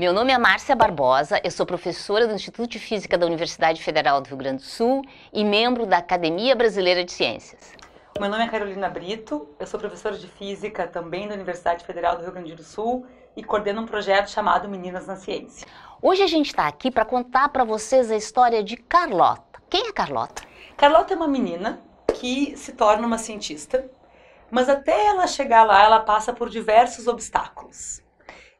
Meu nome é Márcia Barbosa, eu sou professora do Instituto de Física da Universidade Federal do Rio Grande do Sul e membro da Academia Brasileira de Ciências. Meu nome é Carolina Brito, eu sou professora de Física também da Universidade Federal do Rio Grande do Sul e coordeno um projeto chamado Meninas na Ciência. Hoje a gente está aqui para contar para vocês a história de Carlota. Quem é Carlota? Carlota é uma menina que se torna uma cientista, mas até ela chegar lá, ela passa por diversos obstáculos.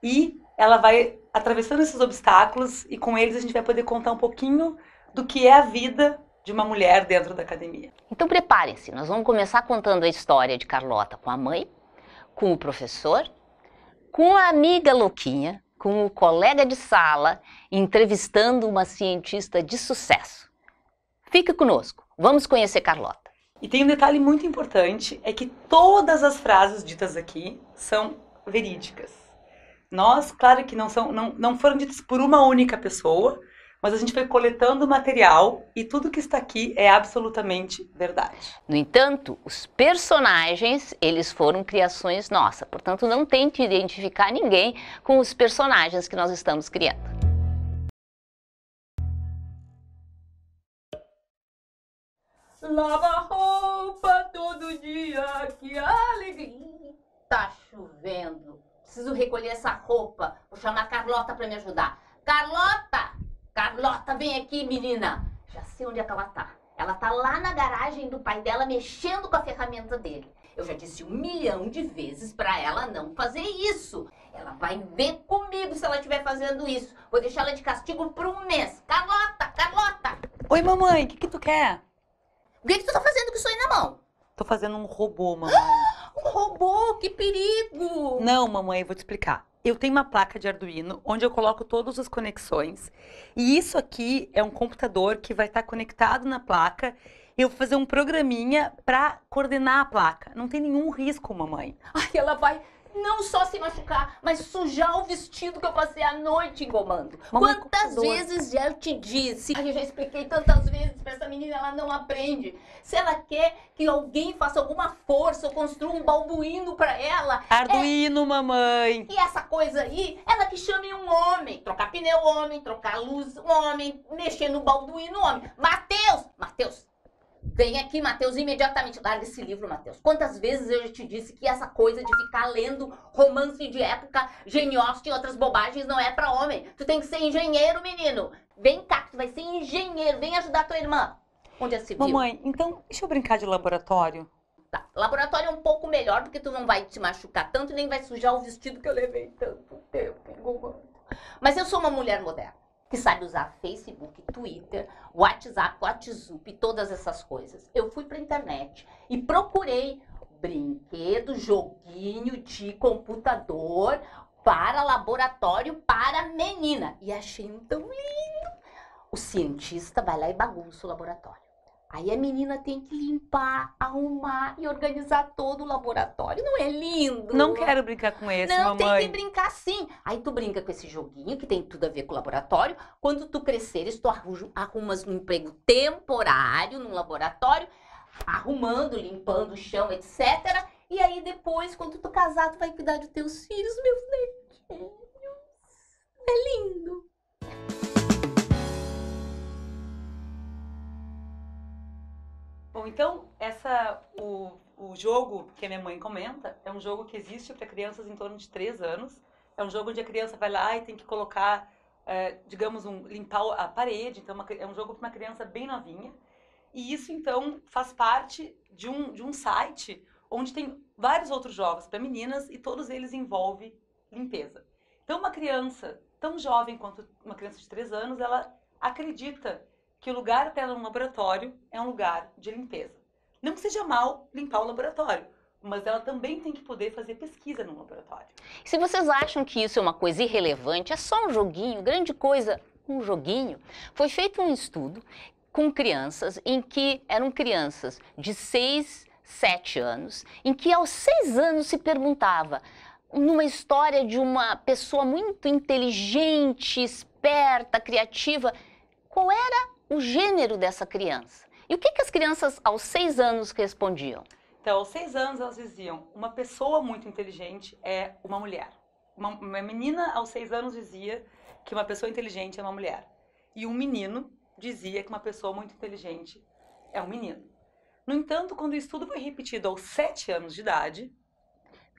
E ela vai atravessando esses obstáculos e com eles a gente vai poder contar um pouquinho do que é a vida de uma mulher dentro da academia. Então preparem se nós vamos começar contando a história de Carlota com a mãe, com o professor, com a amiga louquinha, com o colega de sala, entrevistando uma cientista de sucesso. Fique conosco, vamos conhecer Carlota. E tem um detalhe muito importante, é que todas as frases ditas aqui são verídicas nós, claro que não, são, não, não foram ditos por uma única pessoa, mas a gente foi coletando material e tudo que está aqui é absolutamente verdade. No entanto, os personagens, eles foram criações nossas, portanto não tente identificar ninguém com os personagens que nós estamos criando. Lava roupa todo dia, que alegria! Tá chovendo, Preciso recolher essa roupa. Vou chamar a Carlota para me ajudar. Carlota! Carlota, vem aqui, menina. Já sei onde é que ela tá. Ela tá lá na garagem do pai dela mexendo com a ferramenta dele. Eu já disse um milhão de vezes para ela não fazer isso. Ela vai ver comigo se ela estiver fazendo isso. Vou deixar ela de castigo por um mês. Carlota, Carlota! Oi, mamãe, o que, que tu quer? O que, que tu tá fazendo com isso aí na mão? Tô fazendo um robô, mamãe. Um robô, que perigo! Não, mamãe, vou te explicar. Eu tenho uma placa de Arduino onde eu coloco todas as conexões. E isso aqui é um computador que vai estar conectado na placa. Eu vou fazer um programinha para coordenar a placa. Não tem nenhum risco, mamãe. Ai, ela vai não só se machucar, mas sujar o vestido que eu passei a noite engomando. Mamãe, Quantas vezes já eu te disse? Eu já expliquei tantas vezes pra essa menina, ela não aprende. Se ela quer que alguém faça alguma força ou construa um balduíno pra ela. Arduino, é... mamãe. E essa coisa aí, ela que chame um homem. Trocar pneu, homem. Trocar luz, homem. Mexer no balduíno, homem. Mateus! Mateus, Vem aqui, Mateus, imediatamente. Larga esse livro, Mateus. Quantas vezes eu já te disse que essa coisa de ficar lendo romance de época, genioste e outras bobagens não é para homem. Tu tem que ser engenheiro, menino. Vem cá, tu vai ser engenheiro. Vem ajudar tua irmã. Onde é civil. Mamãe, então deixa eu brincar de laboratório. Tá. Laboratório é um pouco melhor porque tu não vai te machucar tanto nem vai sujar o vestido que eu levei tanto tempo. Mas eu sou uma mulher moderna que sabe usar Facebook, Twitter, WhatsApp, WhatsApp, todas essas coisas. Eu fui para a internet e procurei brinquedo, joguinho de computador para laboratório para menina. E achei um tão lindo. O cientista vai lá e bagunça o laboratório. Aí a menina tem que limpar, arrumar e organizar todo o laboratório. Não é lindo? Não quero brincar com esse, Não, mamãe. tem que brincar sim. Aí tu brinca com esse joguinho que tem tudo a ver com o laboratório. Quando tu cresceres, tu arrumas um emprego temporário num laboratório, arrumando, limpando o chão, etc. E aí depois, quando tu casar, tu vai cuidar dos teus filhos, meus netinhos. É lindo. Bom, então, essa, o, o jogo que a minha mãe comenta é um jogo que existe para crianças em torno de 3 anos. É um jogo onde a criança vai lá e tem que colocar, é, digamos, um, limpar a parede. Então, uma, é um jogo para uma criança bem novinha. E isso, então, faz parte de um, de um site onde tem vários outros jogos para meninas e todos eles envolvem limpeza. Então, uma criança tão jovem quanto uma criança de 3 anos, ela acredita que o lugar dela no laboratório é um lugar de limpeza. Não que seja mal limpar o laboratório, mas ela também tem que poder fazer pesquisa no laboratório. Se vocês acham que isso é uma coisa irrelevante, é só um joguinho, grande coisa, um joguinho, foi feito um estudo com crianças em que eram crianças de 6, 7 anos, em que aos 6 anos se perguntava numa história de uma pessoa muito inteligente, esperta, criativa, qual era o gênero dessa criança. E o que, que as crianças aos seis anos respondiam? Então, aos seis anos elas diziam: uma pessoa muito inteligente é uma mulher. Uma, uma menina aos seis anos dizia que uma pessoa inteligente é uma mulher. E um menino dizia que uma pessoa muito inteligente é um menino. No entanto, quando o estudo foi repetido aos sete anos de idade,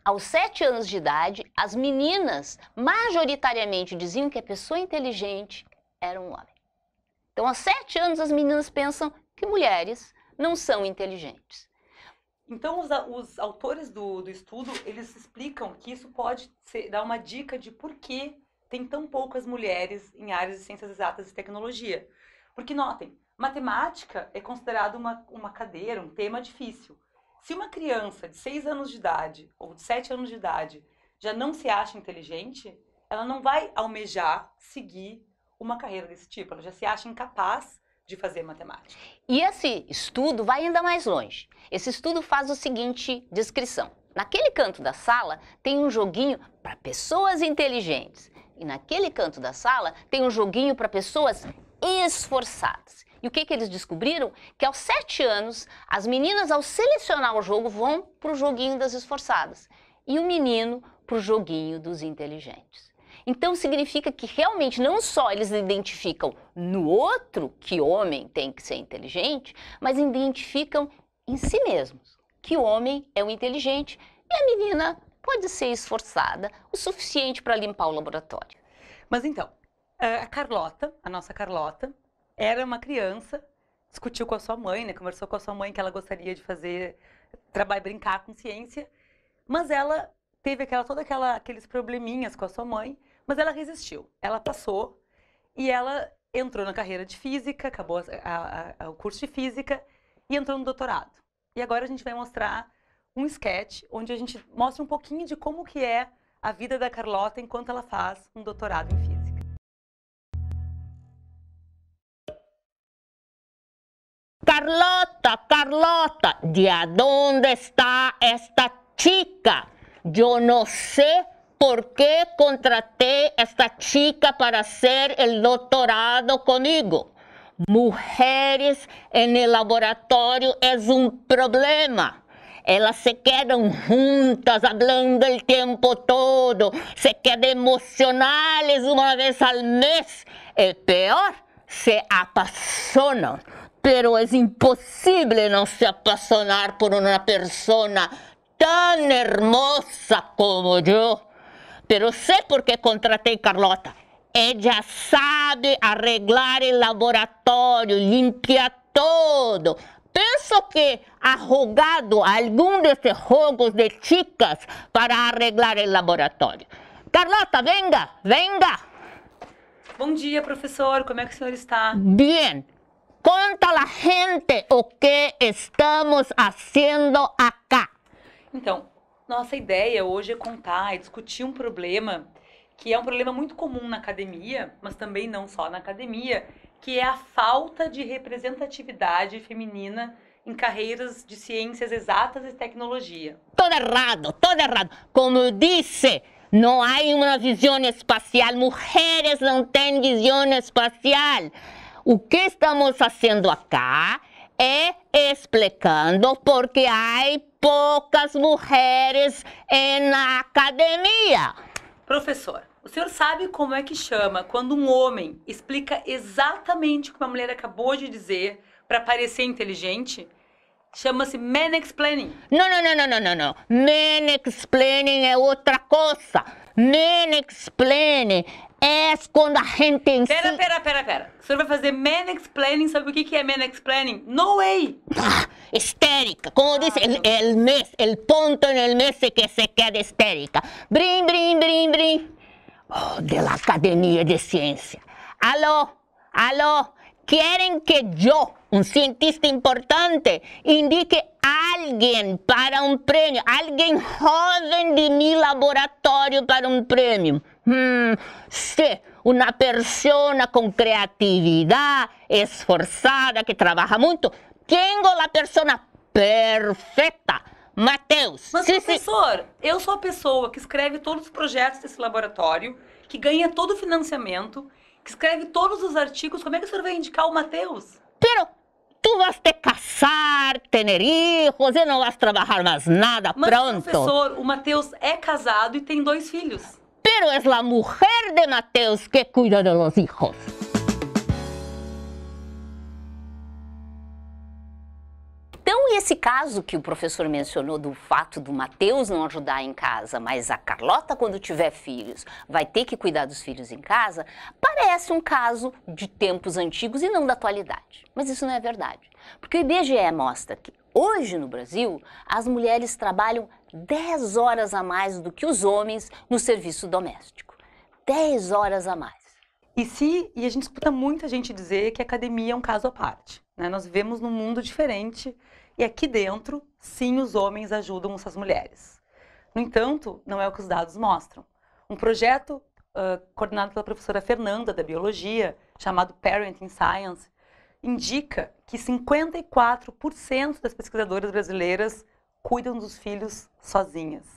aos sete anos de idade, as meninas majoritariamente diziam que a pessoa inteligente era um homem. Então, há sete anos as meninas pensam que mulheres não são inteligentes. Então, os, os autores do, do, estudo, eles explicam que isso pode ser, dar uma dica de por que tem tão poucas mulheres em áreas de ciências exatas e tecnologia. Porque, notem, matemática é considerada uma, uma cadeira, um tema difícil. Se uma criança de seis anos de idade ou de sete anos de idade já não se acha inteligente, ela não vai almejar seguir uma carreira desse tipo, ela já se acha incapaz de fazer matemática. E esse estudo vai ainda mais longe. Esse estudo faz o seguinte descrição. Naquele canto da sala tem um joguinho para pessoas inteligentes. E naquele canto da sala tem um joguinho para pessoas esforçadas. E o que, que eles descobriram? Que aos sete anos, as meninas, ao selecionar o jogo, vão para o joguinho das esforçadas. E o menino para o joguinho dos inteligentes. Então significa que realmente não só eles identificam no outro que homem tem que ser inteligente, mas identificam em si mesmos que o homem é o inteligente e a menina pode ser esforçada o suficiente para limpar o laboratório. Mas então, a Carlota, a nossa Carlota, era uma criança, discutiu com a sua mãe, né, conversou com a sua mãe que ela gostaria de fazer trabalho, brincar com ciência, mas ela teve aquela toda aquela aqueles probleminhas com a sua mãe mas ela resistiu, ela passou e ela entrou na carreira de física, acabou a, a, a, o curso de física e entrou no doutorado. E agora a gente vai mostrar um sketch onde a gente mostra um pouquinho de como que é a vida da Carlota enquanto ela faz um doutorado em física. Carlota, Carlota, de onde está esta chica? Eu não sei por qué contraté a esta chica para hacer el doctorado conmigo. Mujeres en el laboratorio es un problema. Ellas se quedan juntas, hablando el tiempo todo, se quedan emocionales una vez al mes. El peor, se apasionan. Pero es imposible no se apasionar por una persona tan hermosa como yo. Pero sé porque que contratei Carlota. já sabe arreglar o laboratório, limpia todo. Penso que ha jogado algum desses jogos de chicas para arreglar o laboratório. Carlota, venga, venga. Bom dia, professor. Como é que o senhor está? Bem. Conta a gente o que estamos fazendo acá. Então, nossa ideia hoje é contar, é discutir um problema que é um problema muito comum na academia, mas também não só na academia, que é a falta de representatividade feminina em carreiras de ciências exatas e tecnologia. Todo errado, todo errado. Como disse, não há uma visão espacial. Mulheres não têm visão espacial. O que estamos fazendo aqui é explicando porque há poucas mulheres na academia. Professor, o senhor sabe como é que chama quando um homem explica exatamente o que uma mulher acabou de dizer para parecer inteligente? Chama-se man explaining. Não, não, não, não, não, não, não. Man explaining é outra coisa. Man explaining é quando a gente ensina. Pera, pera, pera, pera. O senhor vai fazer man explaining sobre o que é man explaining? No way! Ah, histérica. Como ah, diz el, el, mes, ponto no mês que se queda histérica. Brim, brim, brim, brim. Oh, de la Academia de Ciência. Alô, alô. Querem que eu, um cientista importante, indique alguém para um prêmio, alguém jovem de meu laboratório para um prêmio hum se uma pessoa com criatividade esforçada que trabalha muito tenho a persona perfeita. Mateus. Mas, sim, professor, sim. eu sou a pessoa que escreve todos os projetos desse laboratório, que ganha todo o financiamento, que escreve todos os artigos. Como é que o senhor vai indicar o Mateus? Pero tu vas te casar, tener hijos, e não vas trabalhar mais nada, Mas, pronto. professor, o Mateus é casado e tem dois filhos. pero es la mujer de Mateus que cuida de los hijos. E esse caso que o professor mencionou do fato do Mateus não ajudar em casa, mas a Carlota, quando tiver filhos, vai ter que cuidar dos filhos em casa, parece um caso de tempos antigos e não da atualidade. Mas isso não é verdade. Porque o IBGE mostra que hoje no Brasil as mulheres trabalham 10 horas a mais do que os homens no serviço doméstico. 10 horas a mais. E se e a gente escuta muita gente dizer que a academia é um caso à parte. Né? Nós vivemos num mundo diferente e aqui dentro, sim, os homens ajudam essas mulheres. No entanto, não é o que os dados mostram. Um projeto uh, coordenado pela professora Fernanda, da Biologia, chamado Parenting Science, indica que 54% das pesquisadoras brasileiras cuidam dos filhos sozinhas,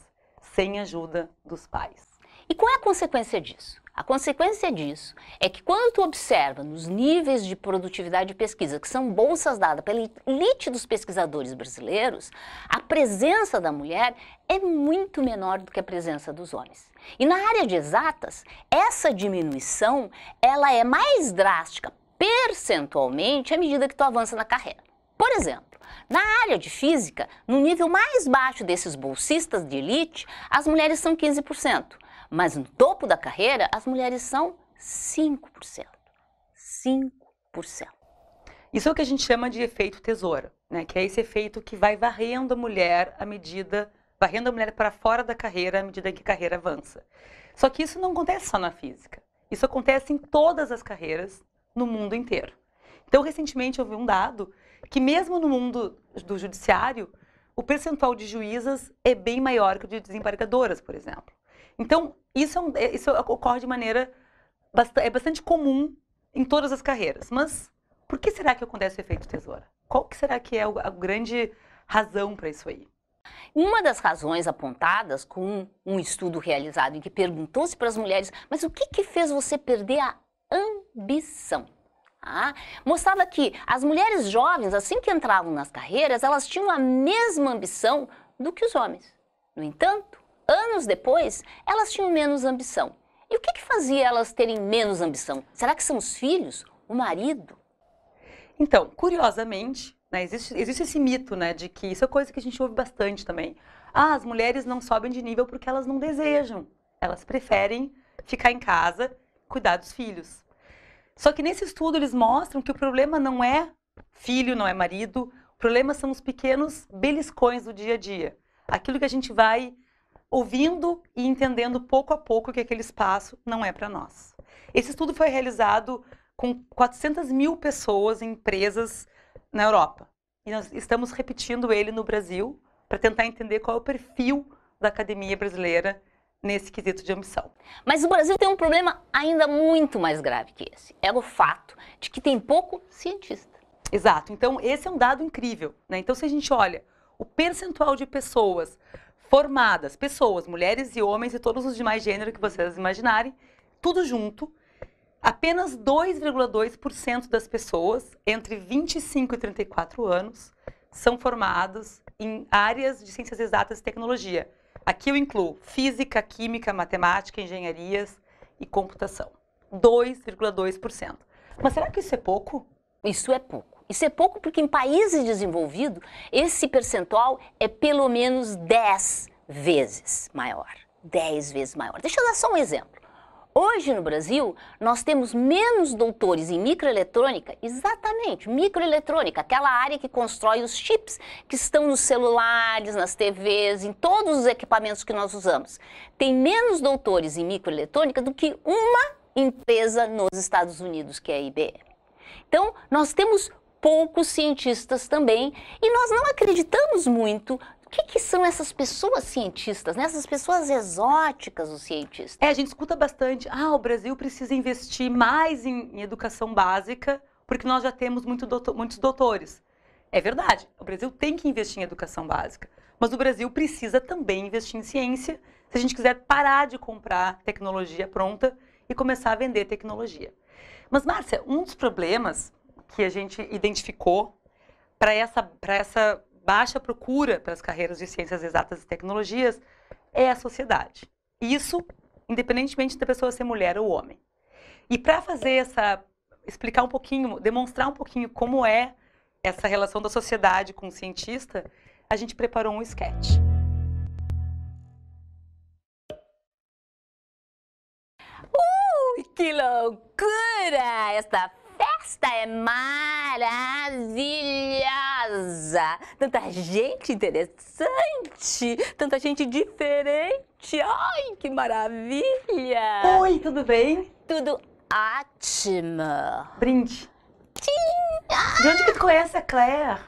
sem ajuda dos pais. E qual é a consequência disso? A consequência disso é que quando tu observa nos níveis de produtividade de pesquisa, que são bolsas dadas pela elite dos pesquisadores brasileiros, a presença da mulher é muito menor do que a presença dos homens. E na área de exatas, essa diminuição, ela é mais drástica percentualmente à medida que tu avança na carreira. Por exemplo, na área de física, no nível mais baixo desses bolsistas de elite, as mulheres são 15%. Mas no topo da carreira, as mulheres são 5%. 5%. Isso é o que a gente chama de efeito tesoura, né? que é esse efeito que vai varrendo a mulher à medida, varrendo a mulher para fora da carreira à medida que a carreira avança. Só que isso não acontece só na física. Isso acontece em todas as carreiras no mundo inteiro. Então, recentemente eu vi um dado que mesmo no mundo do judiciário, o percentual de juízas é bem maior que o de desembargadoras, por exemplo. Então, isso, é um, é, isso ocorre de maneira bastante, é bastante comum em todas as carreiras. Mas por que será que acontece o efeito tesoura? Qual que será que é a grande razão para isso aí? Uma das razões apontadas com um estudo realizado em que perguntou-se para as mulheres, mas o que, que fez você perder a ambição? Ah, mostrava que as mulheres jovens, assim que entravam nas carreiras, elas tinham a mesma ambição do que os homens. No entanto, Anos depois, elas tinham menos ambição. E o que, que fazia elas terem menos ambição? Será que são os filhos? O marido? Então, curiosamente, né, existe, existe esse mito né, de que isso é coisa que a gente ouve bastante também. Ah, as mulheres não sobem de nível porque elas não desejam. Elas preferem ficar em casa, cuidar dos filhos. Só que nesse estudo eles mostram que o problema não é filho, não é marido, o problema são os pequenos beliscões do dia a dia. Aquilo que a gente vai ouvindo e entendendo pouco a pouco que aquele espaço não é para nós. Esse estudo foi realizado com 400 mil pessoas em empresas na Europa. E nós estamos repetindo ele no Brasil para tentar entender qual é o perfil da academia brasileira nesse quesito de ambição. Mas o Brasil tem um problema ainda muito mais grave que esse. É o fato de que tem pouco cientista. Exato. Então, esse é um dado incrível. Né? Então, se a gente olha o percentual de pessoas formadas, pessoas, mulheres e homens e todos os demais gêneros que vocês imaginarem, tudo junto. Apenas 2,2% das pessoas entre 25 e 34 anos são formadas em áreas de ciências exatas e tecnologia. Aqui eu incluo física, química, matemática, engenharias e computação. 2,2%. Mas será que isso é pouco? Isso é pouco. Isso é pouco porque em países desenvolvidos esse percentual é pelo menos 10 vezes maior. 10 vezes maior. Deixa eu dar só um exemplo. Hoje no Brasil, nós temos menos doutores em microeletrônica, exatamente, microeletrônica, aquela área que constrói os chips que estão nos celulares, nas TVs, em todos os equipamentos que nós usamos. Tem menos doutores em microeletrônica do que uma empresa nos Estados Unidos, que é a IBM. Então, nós temos poucos cientistas também. E nós não acreditamos muito o que, que são essas pessoas cientistas, né? essas pessoas exóticas, os cientistas? É, a gente escuta bastante. Ah, o Brasil precisa investir mais em, em educação básica, porque nós já temos muito doutor, muitos doutores. É verdade, o Brasil tem que investir em educação básica, mas o Brasil precisa também investir em ciência se a gente quiser parar de comprar tecnologia pronta e começar a vender tecnologia. Mas, Márcia, um dos problemas que a gente identificou para essa, essa baixa procura pelas carreiras de ciências exatas e tecnologias é a sociedade. Isso, independentemente da pessoa ser mulher ou homem. E para fazer essa, explicar um pouquinho, demonstrar um pouquinho como é essa relação da sociedade com o cientista, a gente preparou um sketch. Uh, que loucura! Esta festa é maravilhosa! Tanta gente interessante, tanta gente diferente. Ai, que maravilha! Oi, tudo bem? Tudo ótimo. Brinde. Tchim. Ah. De onde que tu conhece a Claire?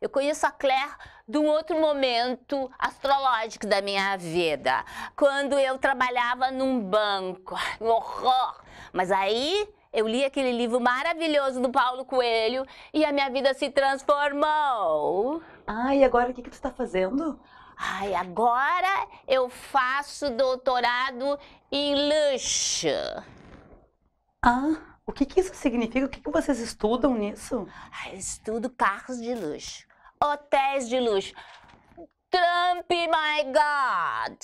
Eu conheço a Claire de um outro momento astrológico da minha vida, quando eu trabalhava num banco, um horror. Mas aí eu li aquele livro maravilhoso do Paulo Coelho e a minha vida se transformou. Ah, e agora o que, que tu está fazendo? Ai, agora eu faço doutorado em luxo. Ah, o que, que isso significa? O que, que vocês estudam nisso? Ai, estudo carros de luxo, hotéis de luxo. Trump, my God!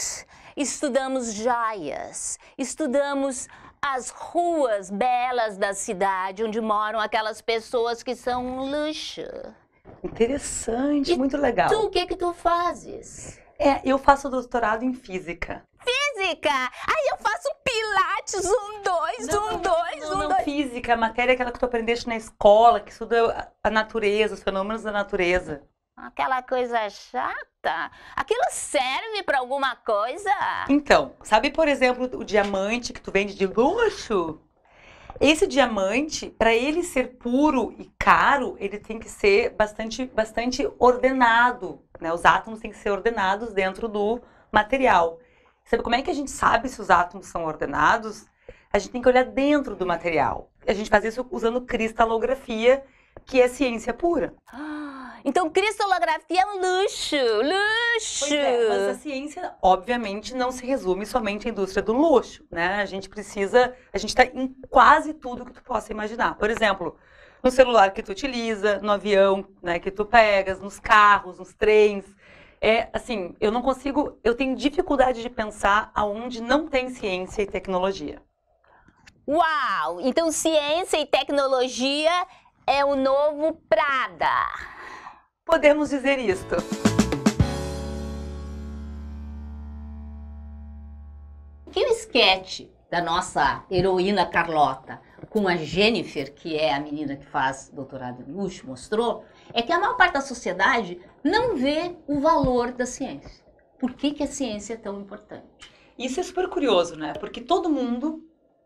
Estudamos joias, estudamos as ruas belas da cidade onde moram aquelas pessoas que são um luxo. Interessante, e muito legal. Tu, o que que tu fazes? É, eu faço doutorado em física. Física? Aí eu faço pilates, um, dois, não, um, dois, não, um, não, dois. Física, a matéria é aquela que tu aprendeste na escola, que estuda a natureza, os fenômenos da natureza. Aquela coisa chata. Aquilo serve para alguma coisa? Então, sabe, por exemplo, o diamante que tu vende de luxo? Esse diamante, para ele ser puro e caro, ele tem que ser bastante, bastante ordenado. Né? Os átomos têm que ser ordenados dentro do material. Sabe como é que a gente sabe se os átomos são ordenados? A gente tem que olhar dentro do material. A gente faz isso usando cristalografia, que é ciência pura. Ah! Então, cristalografia é um luxo, é, luxo! É, mas a ciência, obviamente, não se resume somente à indústria do luxo, né? A gente precisa, a gente está em quase tudo que tu possa imaginar. Por exemplo, no celular que tu utiliza, no avião né, que tu pegas, nos carros, nos trens. É assim, eu não consigo, eu tenho dificuldade de pensar aonde não tem ciência e tecnologia. Uau! Então ciência e tecnologia é o novo Prada podemos dizer isto. Que o esquete da nossa heroína Carlota com a Jennifer, que é a menina que faz doutorado em luxo, mostrou, é que a maior parte da sociedade não vê o valor da ciência. Por que, que a ciência é tão importante? Isso é super curioso, né? Porque todo mundo,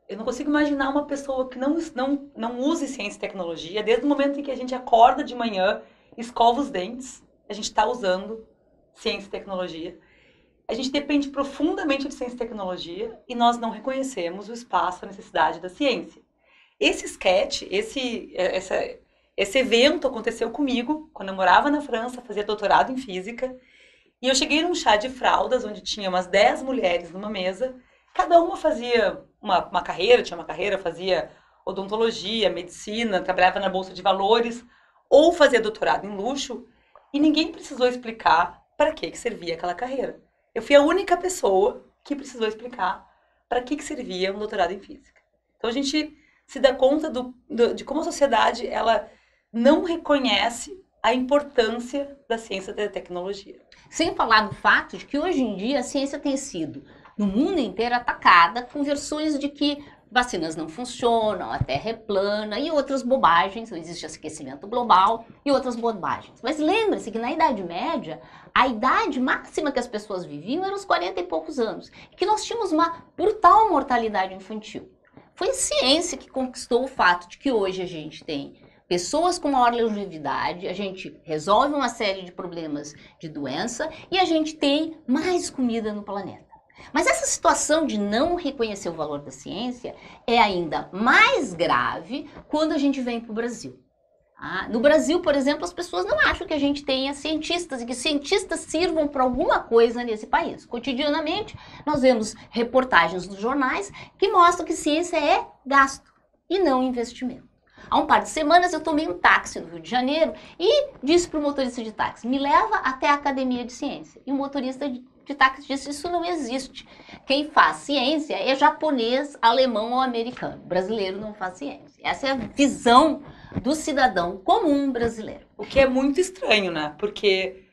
eu não consigo imaginar uma pessoa que não, não, não use ciência e tecnologia desde o momento em que a gente acorda de manhã escova os dentes, a gente está usando ciência e tecnologia. A gente depende profundamente de ciência e tecnologia e nós não reconhecemos o espaço, a necessidade da ciência. Esse sketch, esse, é, essa, esse evento aconteceu comigo quando eu morava na França, fazia doutorado em física. E eu cheguei num chá de fraldas, onde tinha umas 10 mulheres numa mesa. Cada uma fazia uma, uma carreira, tinha uma carreira, fazia odontologia, medicina, trabalhava na Bolsa de Valores ou fazer doutorado em luxo e ninguém precisou explicar para que, que servia aquela carreira. Eu fui a única pessoa que precisou explicar para que, que servia um doutorado em física. Então a gente se dá conta do, do, de como a sociedade ela não reconhece a importância da ciência e da tecnologia. Sem falar do fato de que hoje em dia a ciência tem sido no mundo inteiro atacada com versões de que vacinas não funcionam, a Terra é plana e outras bobagens, existe aquecimento global e outras bobagens. Mas lembre-se que na Idade Média, a idade máxima que as pessoas viviam era os 40 e poucos anos, e que nós tínhamos uma brutal mortalidade infantil. Foi a ciência que conquistou o fato de que hoje a gente tem pessoas com maior longevidade, a gente resolve uma série de problemas de doença e a gente tem mais comida no planeta. Mas essa situação de não reconhecer o valor da ciência é ainda mais grave quando a gente vem para o Brasil. Ah, no Brasil, por exemplo, as pessoas não acham que a gente tenha cientistas e que cientistas sirvam para alguma coisa nesse país. Cotidianamente, nós vemos reportagens nos jornais que mostram que ciência é gasto e não investimento. Há um par de semanas eu tomei um táxi no Rio de Janeiro e disse para o motorista de táxi: me leva até a academia de ciência. E o motorista de disse Isso não existe. Quem faz ciência é japonês, alemão ou americano. brasileiro não faz ciência. Essa é a visão do cidadão comum brasileiro. O que é muito estranho, né? Porque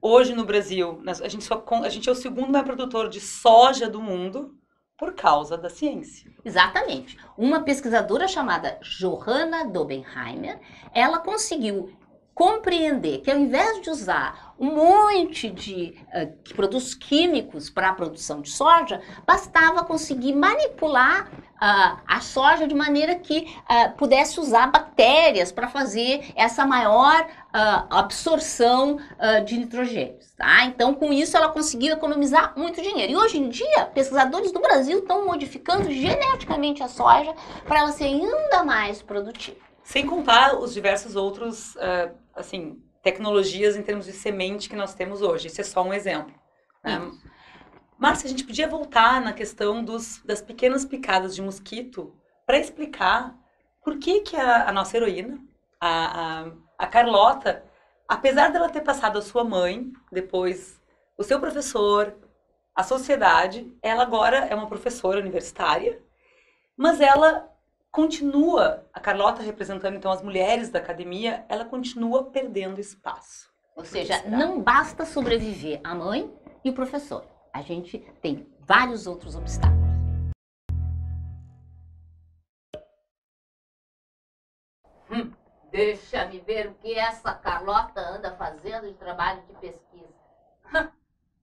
hoje no Brasil, a gente, só, a gente é o segundo maior produtor de soja do mundo por causa da ciência. Exatamente. Uma pesquisadora chamada Johanna Dobenheimer, ela conseguiu compreender que ao invés de usar um monte de eh, uh, produtos químicos para a produção de soja, bastava conseguir manipular uh, a soja de maneira que uh, pudesse usar bactérias para fazer essa maior ah, absorção ah, de nitrogênio. Tá? Então, com isso, ela conseguiu economizar muito dinheiro. E hoje em dia, pesquisadores do Brasil estão modificando geneticamente a soja para ela ser ainda mais produtiva. Sem contar os diversos outros uh, assim, tecnologias em termos de semente que nós temos hoje. Isso é só um exemplo. Né? Márcia, a gente podia voltar na questão dos, das pequenas picadas de mosquito para explicar por que, que a, a nossa heroína, a, a, a Carlota, apesar dela ter passado a sua mãe, depois o seu professor, a sociedade, ela agora é uma professora universitária, mas ela continua, a Carlota representando então as mulheres da academia, ela continua perdendo espaço. Ou seja, não basta sobreviver a mãe e o professor. A gente tem vários outros obstáculos. Hum, deixa-me ver o que essa Carlota anda fazendo de trabalho de pesquisa.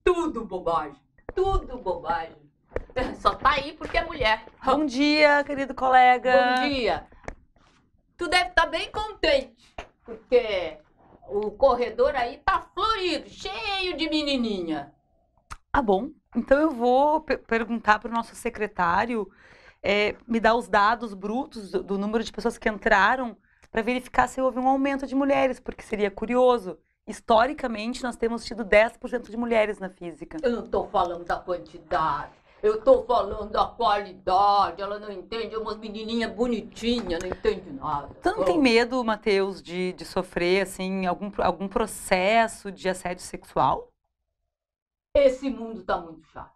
Tudo bobagem, tudo bobagem. Só tá aí porque é mulher. Bom dia, querido colega. Bom dia. Tu deve estar tá bem contente, porque o corredor aí tá florido, cheio de menininha. Ah, bom. Então eu vou perguntar para o nosso secretário é, me dar os dados brutos do, do número de pessoas que entraram para verificar se houve um aumento de mulheres, porque seria curioso. Historicamente, nós temos tido 10% de mulheres na física. Eu não estou falando da quantidade. Eu tô falando da qualidade, ela não entende, é uma menininha bonitinha, não entende nada. Você não tem medo, Matheus, de, de sofrer, assim, algum, algum processo de assédio sexual? Esse mundo tá muito chato.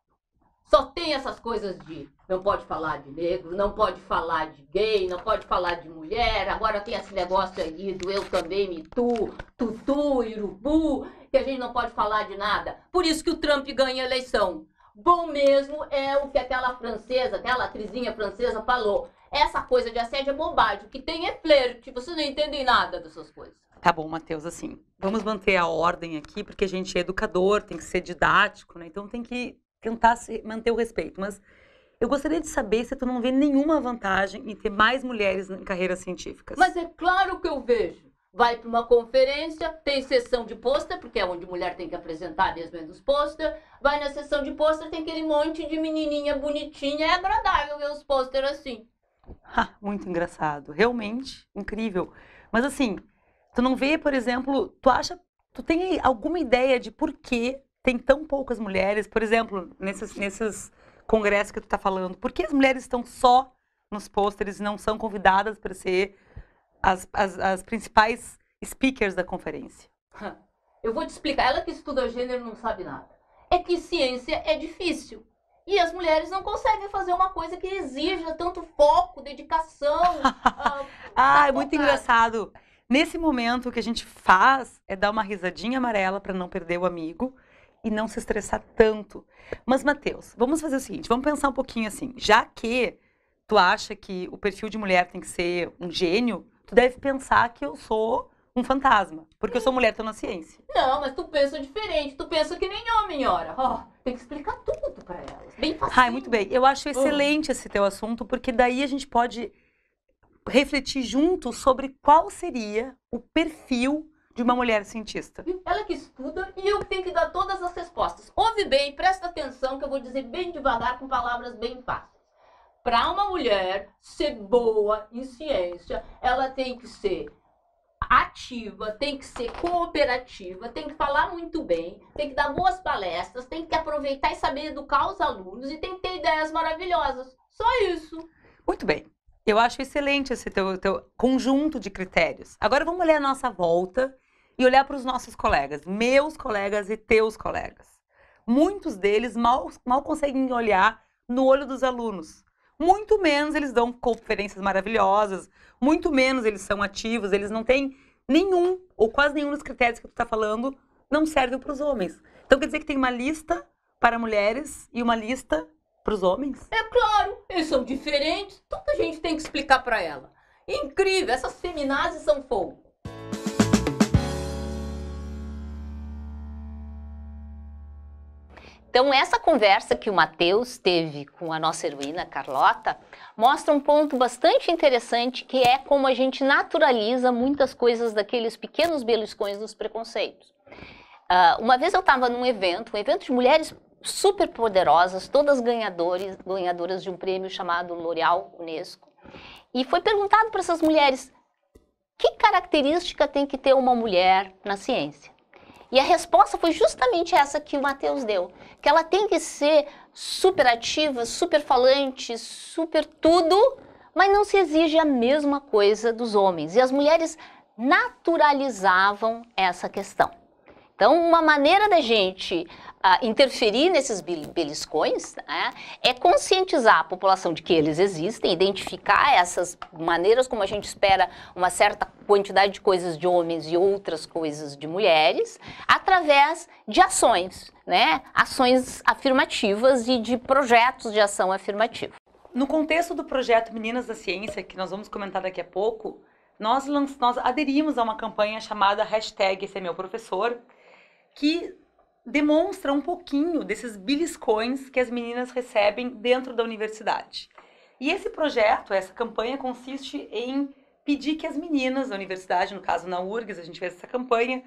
Só tem essas coisas de não pode falar de negro, não pode falar de gay, não pode falar de mulher. Agora tem esse negócio aí do eu também me tu, tutu, irubu, que a gente não pode falar de nada. Por isso que o Trump ganha a eleição. Bom mesmo é o que aquela francesa, aquela atrizinha francesa falou. Essa coisa de assédio é bobagem, o que tem é flerte, vocês não entendem nada dessas coisas. Tá bom, Matheus, assim, vamos manter a ordem aqui, porque a gente é educador, tem que ser didático, né? Então tem que tentar manter o respeito, mas eu gostaria de saber se tu não vê nenhuma vantagem em ter mais mulheres em carreiras científicas. Mas é claro que eu vejo vai para uma conferência, tem sessão de pôster, porque é onde mulher tem que apresentar mesmo é pôster, vai na sessão de pôster, tem aquele monte de menininha bonitinha, é agradável ver os pôster assim. Ha, muito engraçado, realmente incrível. Mas assim, tu não vê, por exemplo, tu acha, tu tem alguma ideia de por que tem tão poucas mulheres, por exemplo, nesses, nesses congressos que tu está falando, por que as mulheres estão só nos pôsteres e não são convidadas para ser as, as, as principais speakers da conferência? Eu vou te explicar. Ela que estuda gênero não sabe nada. É que ciência é difícil. E as mulheres não conseguem fazer uma coisa que exija tanto foco, dedicação. ah, ah é muito engraçado. Nesse momento, o que a gente faz é dar uma risadinha amarela para não perder o amigo e não se estressar tanto. Mas, Matheus, vamos fazer o seguinte: vamos pensar um pouquinho assim. Já que tu acha que o perfil de mulher tem que ser um gênio, tu deve pensar que eu sou um fantasma. Porque eu sou mulher, tô na ciência. Não, mas tu pensa diferente. Tu pensa que nem homem, ora. Ó, oh, tem que explicar tudo para elas. Bem fácil. Ai, muito bem. Eu acho hum. excelente oh. esse teu assunto, porque daí a gente pode refletir junto sobre qual seria o perfil de uma mulher cientista. Ela que estuda e eu que tenho que dar todas as respostas. Ouve bem, presta atenção que eu vou dizer bem devagar com palavras bem fáceis para uma mulher ser boa em ciência, ela tem que ser ativa, tem que ser cooperativa, tem que falar muito bem, tem que dar boas palestras, tem que aproveitar e saber educar os alunos e tem que ter ideias maravilhosas. Só isso. Muito bem. Eu acho excelente esse teu, teu conjunto de critérios. Agora vamos olhar a nossa volta e olhar para os nossos colegas, meus colegas e teus colegas. Muitos deles mal, mal conseguem olhar no olho dos alunos muito menos eles dão conferências maravilhosas, muito menos eles são ativos, eles não têm nenhum, ou quase nenhum dos critérios que tu está falando, não servem para os homens. Então quer dizer que tem uma lista para mulheres e uma lista para os homens? É claro, eles são diferentes, toda gente tem que explicar para ela. Incrível, essas feminazes são fogo. Então, essa conversa que o Matheus teve com a nossa heroína Carlota mostra um ponto bastante interessante que é como a gente naturaliza muitas coisas daqueles pequenos beliscões dos preconceitos. Uh, uma vez eu estava num evento, um evento de mulheres super poderosas, todas ganhadores, ganhadoras de um prêmio chamado L'Oréal Unesco, e foi perguntado para essas mulheres que característica tem que ter uma mulher na ciência. E a resposta foi justamente essa que o Mateus deu, que ela tem que ser super ativa, super falante, super tudo, mas não se exige a mesma coisa dos homens. E as mulheres naturalizavam essa questão. Então, uma maneira da gente uh, interferir nesses beliscões né, é conscientizar a população de que eles existem, identificar essas maneiras como a gente espera uma certa quantidade de coisas de homens e outras coisas de mulheres, através de ações, né, ações afirmativas e de projetos de ação afirmativa. No contexto do projeto Meninas da Ciência, que nós vamos comentar daqui a pouco, nós, nós aderimos a uma campanha chamada hashtag Esse é meu professor, que demonstra um pouquinho desses beliscões que as meninas recebem dentro da universidade. E esse projeto, essa campanha consiste em pedir que as meninas da universidade, no caso na URGS, a gente fez essa campanha,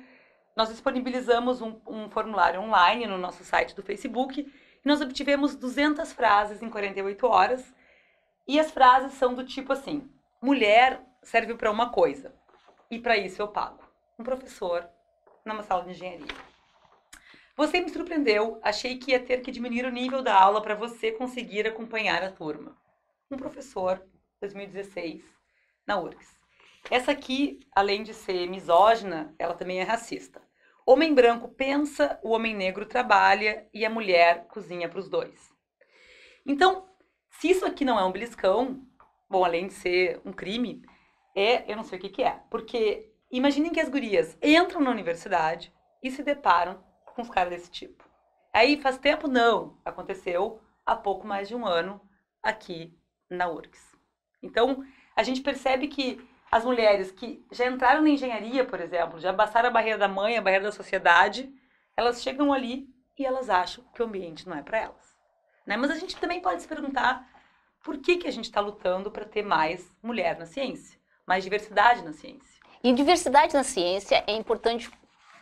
nós disponibilizamos um, um formulário online no nosso site do Facebook e nós obtivemos 200 frases em 48 horas. E as frases são do tipo assim: mulher serve para uma coisa e para isso eu pago. Um professor numa sala de engenharia. Você me surpreendeu, achei que ia ter que diminuir o nível da aula para você conseguir acompanhar a turma. Um professor, 2016, na URGS. Essa aqui, além de ser misógina, ela também é racista. Homem branco pensa, o homem negro trabalha e a mulher cozinha para os dois. Então, se isso aqui não é um beliscão, bom, além de ser um crime, é, eu não sei o que, que é. Porque imaginem que as gurias entram na universidade e se deparam com os caras desse tipo. Aí faz tempo não, aconteceu há pouco mais de um ano aqui na URGS. Então, a gente percebe que as mulheres que já entraram na engenharia, por exemplo, já passaram a barreira da mãe, a barreira da sociedade, elas chegam ali e elas acham que o ambiente não é para elas. Né? Mas a gente também pode se perguntar por que, que a gente está lutando para ter mais mulher na ciência, mais diversidade na ciência. E diversidade na ciência é importante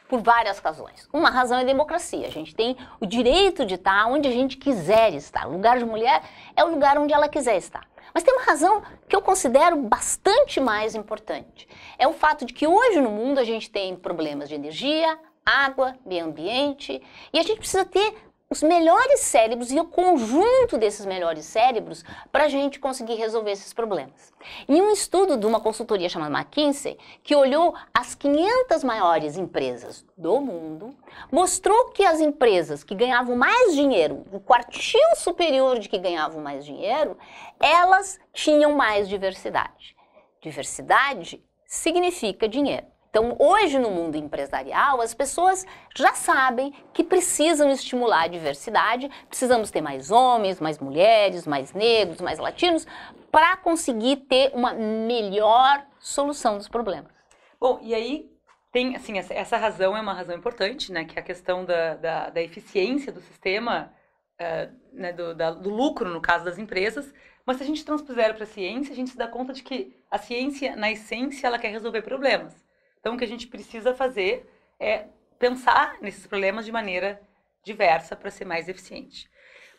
por várias razões. Uma razão é a democracia. A gente tem o direito de estar onde a gente quiser estar. O lugar de mulher é o lugar onde ela quiser estar. Mas tem uma razão que eu considero bastante mais importante. É o fato de que hoje no mundo a gente tem problemas de energia, água, meio ambiente, e a gente precisa ter os melhores cérebros e o conjunto desses melhores cérebros para a gente conseguir resolver esses problemas. Em um estudo de uma consultoria chamada McKinsey, que olhou as 500 maiores empresas do mundo, mostrou que as empresas que ganhavam mais dinheiro, o quartil superior de que ganhavam mais dinheiro, elas tinham mais diversidade. Diversidade significa dinheiro. Então, hoje no mundo empresarial, as pessoas já sabem que precisam estimular a diversidade, precisamos ter mais homens, mais mulheres, mais negros, mais latinos, para conseguir ter uma melhor solução dos problemas. Bom, e aí tem, assim, essa, essa razão é uma razão importante, né, que é a questão da, da, da eficiência do sistema, uh, né, do, da, do lucro, no caso das empresas, mas se a gente transpuser para a ciência, a gente se dá conta de que a ciência, na essência, ela quer resolver problemas. Então, o que a gente precisa fazer é pensar nesses problemas de maneira diversa para ser mais eficiente.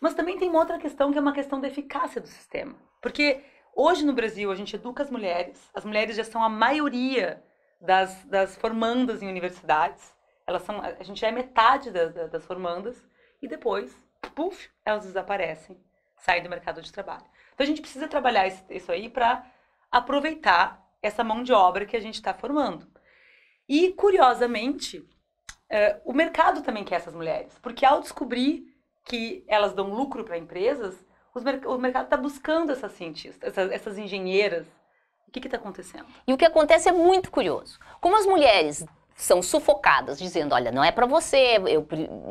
Mas também tem uma outra questão que é uma questão da eficácia do sistema. Porque hoje no Brasil a gente educa as mulheres, as mulheres já são a maioria das, das formandas em universidades, elas são, a gente já é metade das formandas, e depois, puf, elas desaparecem, saem do mercado de trabalho. Então a gente precisa trabalhar isso aí para aproveitar essa mão de obra que a gente está formando. E, curiosamente, é, o mercado também quer essas mulheres, porque ao descobrir que elas dão lucro para empresas, mer o mercado está buscando essas cientistas, essas, essas engenheiras. O que está acontecendo? E o que acontece é muito curioso. Como as mulheres são sufocadas, dizendo, olha, não é para você, eu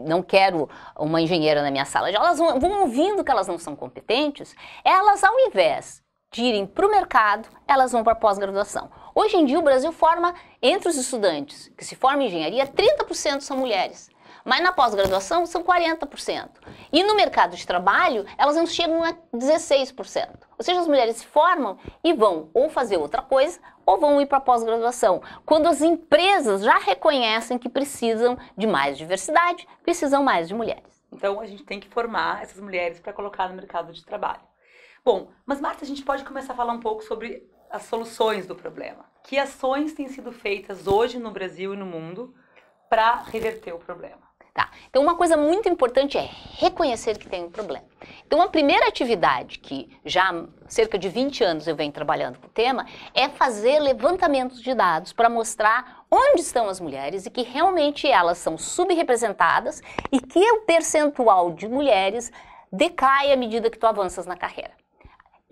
não quero uma engenheira na minha sala. Elas vão, vão ouvindo que elas não são competentes, elas, ao invés de irem para o mercado, elas vão para pós-graduação. Hoje em dia, o Brasil forma, entre os estudantes que se formam em engenharia, 30% são mulheres. Mas na pós-graduação são 40%. E no mercado de trabalho, elas não chegam a 16%. Ou seja, as mulheres se formam e vão ou fazer outra coisa ou vão ir para pós-graduação. Quando as empresas já reconhecem que precisam de mais diversidade, precisam mais de mulheres. Então a gente tem que formar essas mulheres para colocar no mercado de trabalho. Bom, mas Marta, a gente pode começar a falar um pouco sobre as soluções do problema. Que ações têm sido feitas hoje no Brasil e no mundo para reverter o problema? Tá. Então, uma coisa muito importante é reconhecer que tem um problema. Então, a primeira atividade que já há cerca de 20 anos eu venho trabalhando com o tema é fazer levantamentos de dados para mostrar onde estão as mulheres e que realmente elas são subrepresentadas e que o percentual de mulheres decai à medida que tu avanças na carreira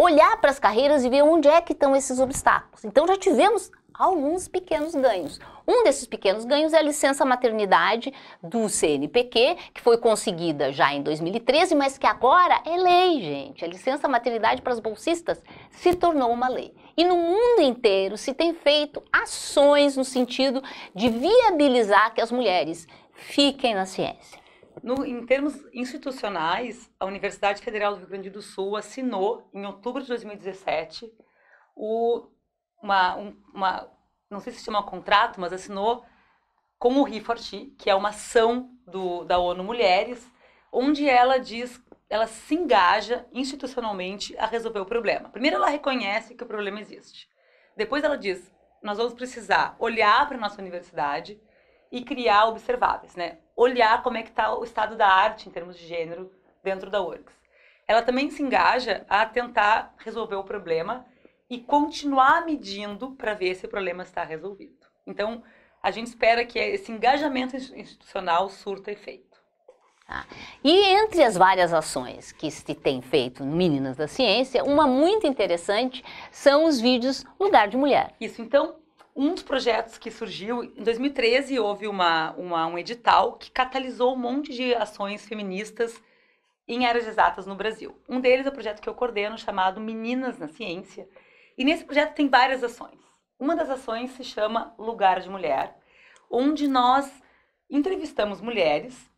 olhar para as carreiras e ver onde é que estão esses obstáculos. Então já tivemos alguns pequenos ganhos. Um desses pequenos ganhos é a licença maternidade do CNPq, que foi conseguida já em 2013, mas que agora é lei, gente. A licença maternidade para as bolsistas se tornou uma lei. E no mundo inteiro se tem feito ações no sentido de viabilizar que as mulheres fiquem na ciência. No, em termos institucionais, a Universidade Federal do Rio Grande do Sul assinou, em outubro de 2017, o, uma, um, uma, não sei se chama contrato, mas assinou com o RIFORT, que é uma ação do, da ONU Mulheres, onde ela diz, ela se engaja institucionalmente a resolver o problema. Primeiro, ela reconhece que o problema existe. Depois, ela diz, nós vamos precisar olhar para a nossa universidade, e criar observáveis, né? Olhar como é que está o estado da arte em termos de gênero dentro da URGS. Ela também se engaja a tentar resolver o problema e continuar medindo para ver se o problema está resolvido. Então, a gente espera que esse engajamento institucional surta efeito. Ah, e entre as várias ações que se tem feito no Meninas da Ciência, uma muito interessante são os vídeos Lugar de Mulher. Isso, então, um dos projetos que surgiu, em 2013, houve uma, uma, um edital que catalisou um monte de ações feministas em áreas exatas no Brasil. Um deles é o projeto que eu coordeno, chamado Meninas na Ciência. E nesse projeto tem várias ações. Uma das ações se chama Lugar de Mulher, onde nós entrevistamos mulheres.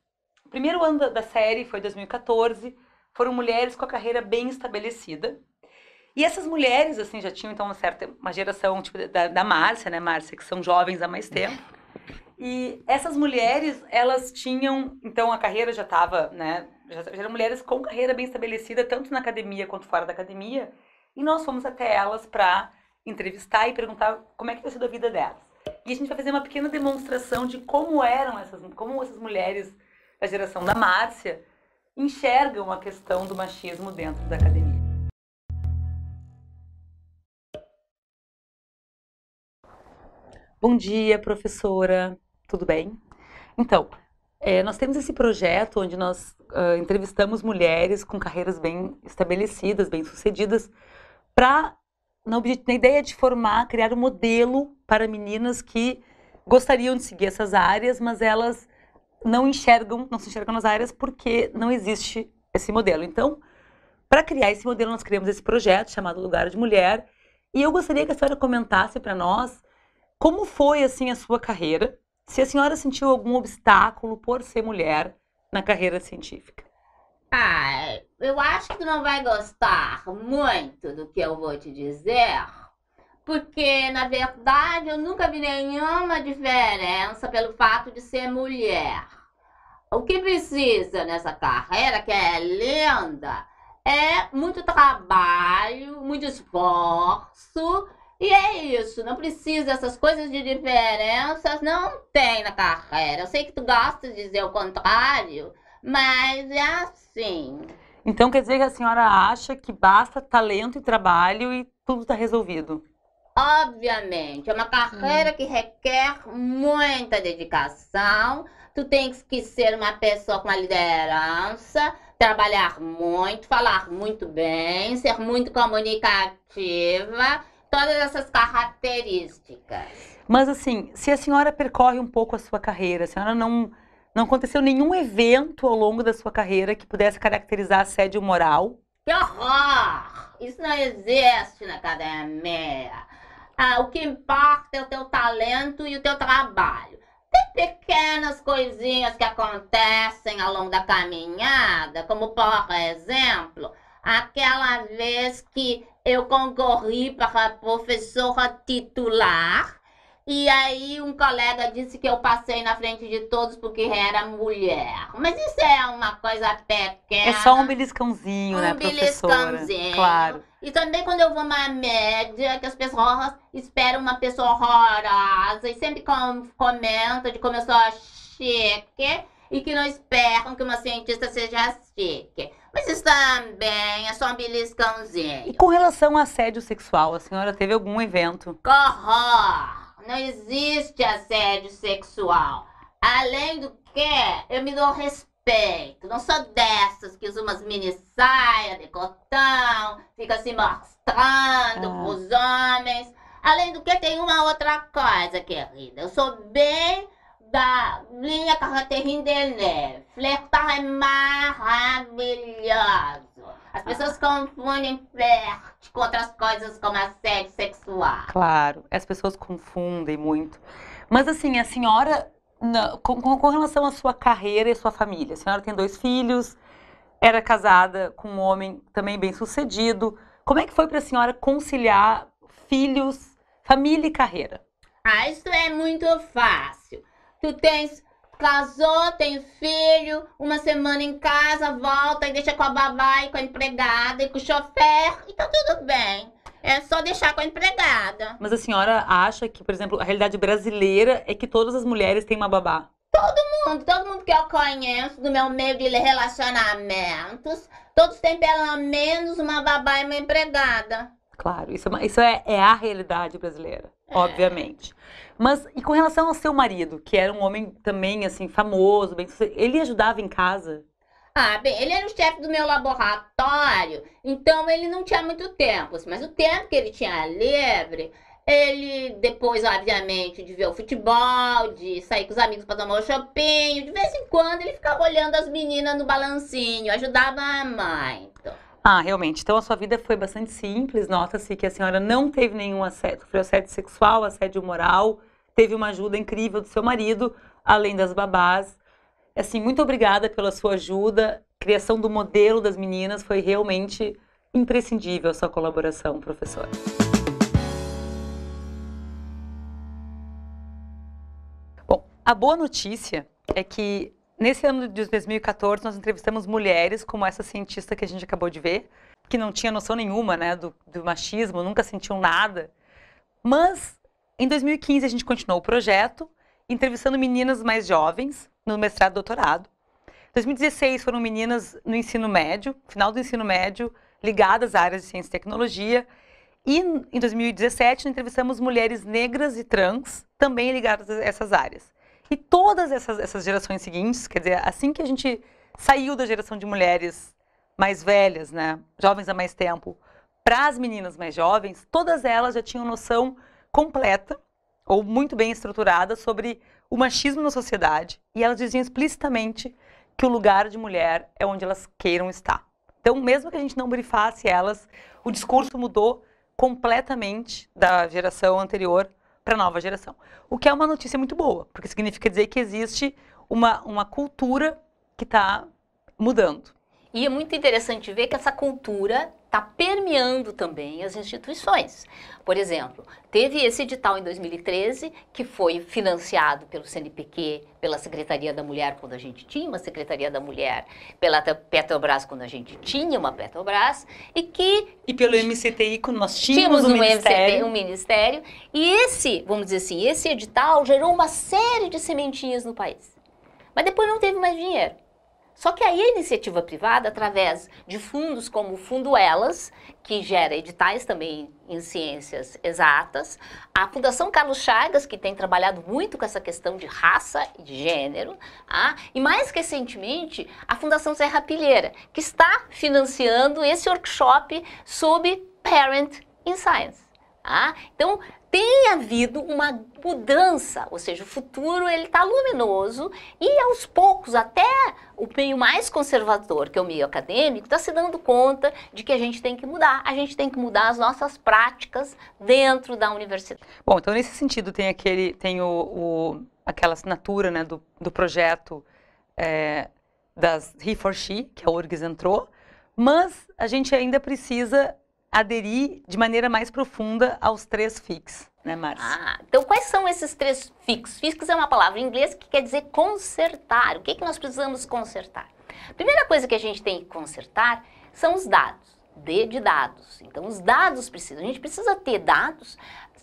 O primeiro ano da série foi 2014, foram mulheres com a carreira bem estabelecida, e essas mulheres, assim, já tinham, então, uma certa, uma geração, tipo, da, da Márcia, né, Márcia, que são jovens há mais tempo. E essas mulheres, elas tinham, então, a carreira já estava, né, já, já eram mulheres com carreira bem estabelecida, tanto na academia quanto fora da academia. E nós fomos até elas para entrevistar e perguntar como é que tinha sido a vida delas. E a gente vai fazer uma pequena demonstração de como eram essas, como essas mulheres da geração da Márcia enxergam a questão do machismo dentro da academia. Bom dia, professora, tudo bem? Então, é, nós temos esse projeto onde nós uh, entrevistamos mulheres com carreiras bem estabelecidas, bem sucedidas, para na, na, ideia de formar, criar um modelo para meninas que gostariam de seguir essas áreas, mas elas não enxergam, não se enxergam nas áreas porque não existe esse modelo. Então, para criar esse modelo, nós criamos esse projeto chamado Lugar de Mulher. E eu gostaria que a senhora comentasse para nós como foi assim a sua carreira? Se a senhora sentiu algum obstáculo por ser mulher na carreira científica? Ah, eu acho que tu não vai gostar muito do que eu vou te dizer, porque na verdade eu nunca vi nenhuma diferença pelo fato de ser mulher. O que precisa nessa carreira, que é linda, é muito trabalho, muito esforço e é isso, não precisa essas coisas de diferenças, não tem na carreira. Eu sei que tu gosta de dizer o contrário, mas é assim. Então quer dizer que a senhora acha que basta talento e trabalho e tudo está resolvido? Obviamente, é uma carreira hum. que requer muita dedicação. Tu tens que ser uma pessoa com a liderança, trabalhar muito, falar muito bem, ser muito comunicativa todas essas características. Mas assim, se a senhora percorre um pouco a sua carreira, a senhora não não aconteceu nenhum evento ao longo da sua carreira que pudesse caracterizar assédio moral? Que horror! Isso não existe na academia. Ah, o que importa é o teu talento e o teu trabalho. Tem pequenas coisinhas que acontecem ao longo da caminhada, como por exemplo, aquela vez que eu concorri para professora titular. E aí um colega disse que eu passei na frente de todos porque era mulher. Mas isso é uma coisa pequena. É só um beliscãozinho, um né, professora? Um beliscãozinho. Claro. E também quando eu vou na média, que as pessoas esperam uma pessoa horrorosa e sempre com, comenta de como eu sou chique e que não esperam que uma cientista seja chique. Mas isso também é só um beliscãozinho. E com relação a assédio sexual, a senhora teve algum evento? Corró! Não existe assédio sexual. Além do que, eu me dou respeito. Não sou dessas que usa umas mini saia, cotão, fica se mostrando ah. pros homens. Além do que, tem uma outra coisa, querida. Eu sou bem da minha de Deneuve. Flertar é maravilhoso. As pessoas confundem flerte com outras coisas como assédio sexual. Claro, as pessoas confundem muito. Mas assim, a senhora, com, com, relação à sua carreira e sua família, a senhora tem dois filhos, era casada com um homem também bem sucedido. Como é que foi para a senhora conciliar filhos, família e carreira? Ah, isso é muito fácil tu tens casou, tem filho, uma semana em casa, volta e deixa com a babá e com a empregada e com o chofer, e tá tudo bem. É só deixar com a empregada. Mas a senhora acha que, por exemplo, a realidade brasileira é que todas as mulheres têm uma babá? Todo mundo, todo mundo que eu conheço do meu meio de relacionamentos, todos têm pelo menos uma babá e uma empregada. Claro, isso, é, uma, isso é, é a realidade brasileira obviamente. Mas e com relação ao seu marido, que era um homem também assim famoso, bem, ele ajudava em casa? Ah, bem, ele era o chefe do meu laboratório, então ele não tinha muito tempo, assim, mas o tempo que ele tinha livre, ele depois, obviamente, de ver o futebol, de sair com os amigos para tomar o shopping, de vez em quando ele ficava olhando as meninas no balancinho, ajudava a mãe. Então. Ah, realmente. Então a sua vida foi bastante simples. Nota-se que a senhora não teve nenhum assédio, foi assédio sexual, assédio moral, teve uma ajuda incrível do seu marido, além das babás. Assim, muito obrigada pela sua ajuda. Criação do modelo das meninas foi realmente imprescindível a sua colaboração, professora. Bom, a boa notícia é que Nesse ano de 2014, nós entrevistamos mulheres como essa cientista que a gente acabou de ver, que não tinha noção nenhuma né, do, do machismo, nunca sentiu nada. Mas em 2015 a gente continuou o projeto, entrevistando meninas mais jovens no mestrado e doutorado. 2016 foram meninas no ensino médio, final do ensino médio, ligadas à área de ciência e tecnologia. E em 2017 entrevistamos mulheres negras e trans, também ligadas a essas áreas. E todas essas, essas gerações seguintes, quer dizer, assim que a gente saiu da geração de mulheres mais velhas, né, jovens há mais tempo, para as meninas mais jovens, todas elas já tinham noção completa ou muito bem estruturada sobre o machismo na sociedade e elas diziam explicitamente que o lugar de mulher é onde elas queiram estar. Então, mesmo que a gente não brifasse elas, o discurso mudou completamente da geração anterior para a nova geração. O que é uma notícia muito boa, porque significa dizer que existe uma, uma cultura que está mudando. E é muito interessante ver que essa cultura está permeando também as instituições. Por exemplo, teve esse edital em 2013 que foi financiado pelo CNPq, pela Secretaria da Mulher quando a gente tinha uma Secretaria da Mulher, pela Petrobras quando a gente tinha uma Petrobras e que e pelo MCTI quando nós tínhamos, tínhamos um, um, ministério. MCTI, um ministério e esse, vamos dizer assim, esse edital gerou uma série de sementinhas no país. Mas depois não teve mais dinheiro. Só que aí a iniciativa privada, através de fundos como o Fundo Elas, que gera editais também em ciências exatas, a Fundação Carlos Chagas, que tem trabalhado muito com essa questão de raça e de gênero, ah, e mais recentemente a Fundação Serra Pilheira, que está financiando esse workshop sobre Parent in Science. Ah, então, tem havido uma mudança, ou seja, o futuro ele está luminoso e aos poucos até o meio mais conservador, que é o meio acadêmico, está se dando conta de que a gente tem que mudar, a gente tem que mudar as nossas práticas dentro da universidade. Bom, então nesse sentido tem aquele, tem o, o aquela assinatura né, do, do projeto é, das He for She, que a URGS entrou, mas a gente ainda precisa aderir de maneira mais profunda aos três FICs, né, Márcia? Ah, então quais são esses três FICs? FICs é uma palavra em inglês que quer dizer consertar. O que, é que nós precisamos consertar? A primeira coisa que a gente tem que consertar são os dados. D de dados. Então, os dados precisam. A gente precisa ter dados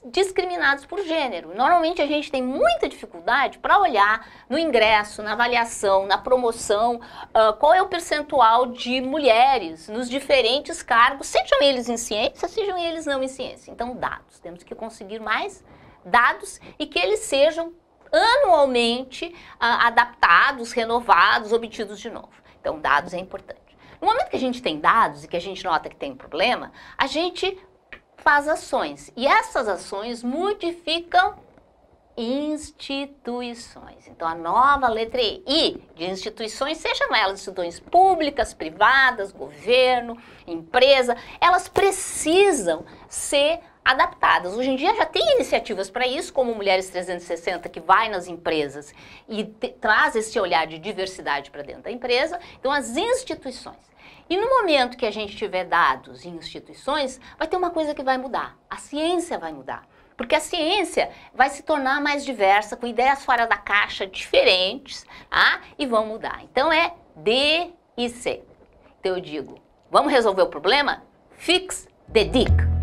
discriminados por gênero. Normalmente a gente tem muita dificuldade para olhar no ingresso, na avaliação, na promoção, uh, qual é o percentual de mulheres nos diferentes cargos, sejam eles em ciência, sejam eles não em ciência. Então, dados. Temos que conseguir mais dados e que eles sejam anualmente uh, adaptados, renovados, obtidos de novo. Então, dados é importante. No momento que a gente tem dados e que a gente nota que tem um problema, a gente faz ações e essas ações modificam instituições. Então, a nova letra I, de instituições, sejam elas instituições públicas, privadas, governo, empresa, elas precisam ser adaptadas. Hoje em dia já tem iniciativas para isso, como Mulheres 360, que vai nas empresas e traz esse olhar de diversidade para dentro da empresa. Então, as instituições. E no momento que a gente tiver dados e instituições, vai ter uma coisa que vai mudar. A ciência vai mudar. Porque a ciência vai se tornar mais diversa, com ideias fora da caixa diferentes, tá? e vão mudar. Então é D e C. Então eu digo, vamos resolver o problema? Fix the dick.